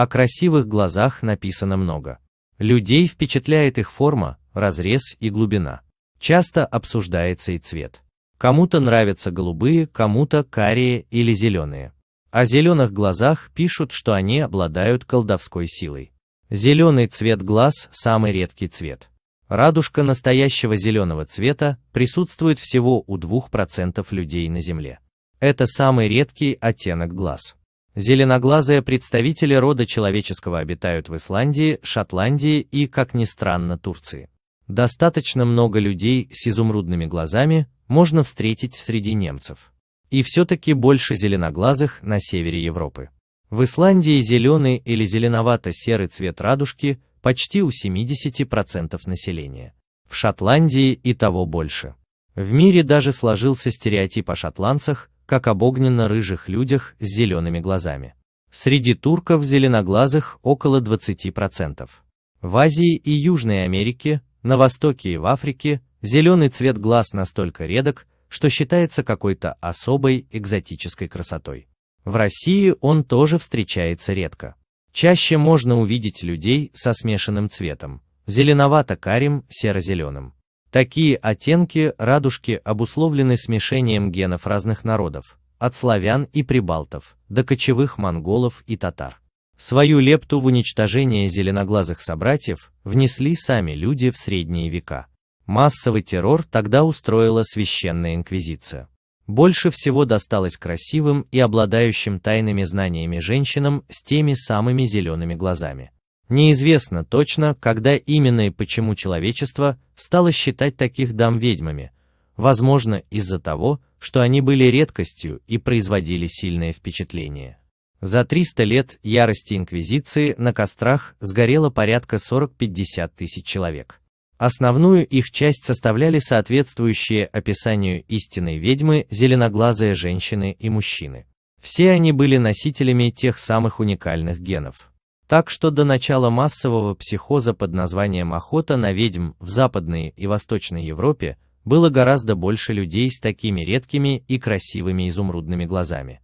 О красивых глазах написано много. Людей впечатляет их форма, разрез и глубина. Часто обсуждается и цвет. Кому-то нравятся голубые, кому-то карие или зеленые. О зеленых глазах пишут, что они обладают колдовской силой. Зеленый цвет глаз – самый редкий цвет. Радужка настоящего зеленого цвета присутствует всего у 2% людей на Земле. Это самый редкий оттенок глаз. Зеленоглазые представители рода человеческого обитают в Исландии, Шотландии и, как ни странно, Турции. Достаточно много людей с изумрудными глазами можно встретить среди немцев. И все-таки больше зеленоглазых на севере Европы. В Исландии зеленый или зеленовато-серый цвет радужки почти у 70% населения. В Шотландии и того больше. В мире даже сложился стереотип о шотландцах, как об огненно-рыжих людях с зелеными глазами. Среди турков зеленоглазых около 20%. В Азии и Южной Америке, на Востоке и в Африке зеленый цвет глаз настолько редок, что считается какой-то особой экзотической красотой. В России он тоже встречается редко. Чаще можно увидеть людей со смешанным цветом, зеленовато-карим, серо-зеленым. Такие оттенки радужки обусловлены смешением генов разных народов, от славян и прибалтов до кочевых монголов и татар. Свою лепту в уничтожение зеленоглазых собратьев внесли сами люди в средние века. Массовый террор тогда устроила священная инквизиция. Больше всего досталось красивым и обладающим тайными знаниями женщинам с теми самыми зелеными глазами. Неизвестно точно, когда именно и почему человечество стало считать таких дам ведьмами, возможно из-за того, что они были редкостью и производили сильное впечатление. За 300 лет ярости Инквизиции на кострах сгорело порядка 40-50 тысяч человек. Основную их часть составляли соответствующие описанию истинной ведьмы зеленоглазые женщины и мужчины. Все они были носителями тех самых уникальных генов. Так что до начала массового психоза под названием «охота на ведьм» в Западной и Восточной Европе было гораздо больше людей с такими редкими и красивыми изумрудными глазами.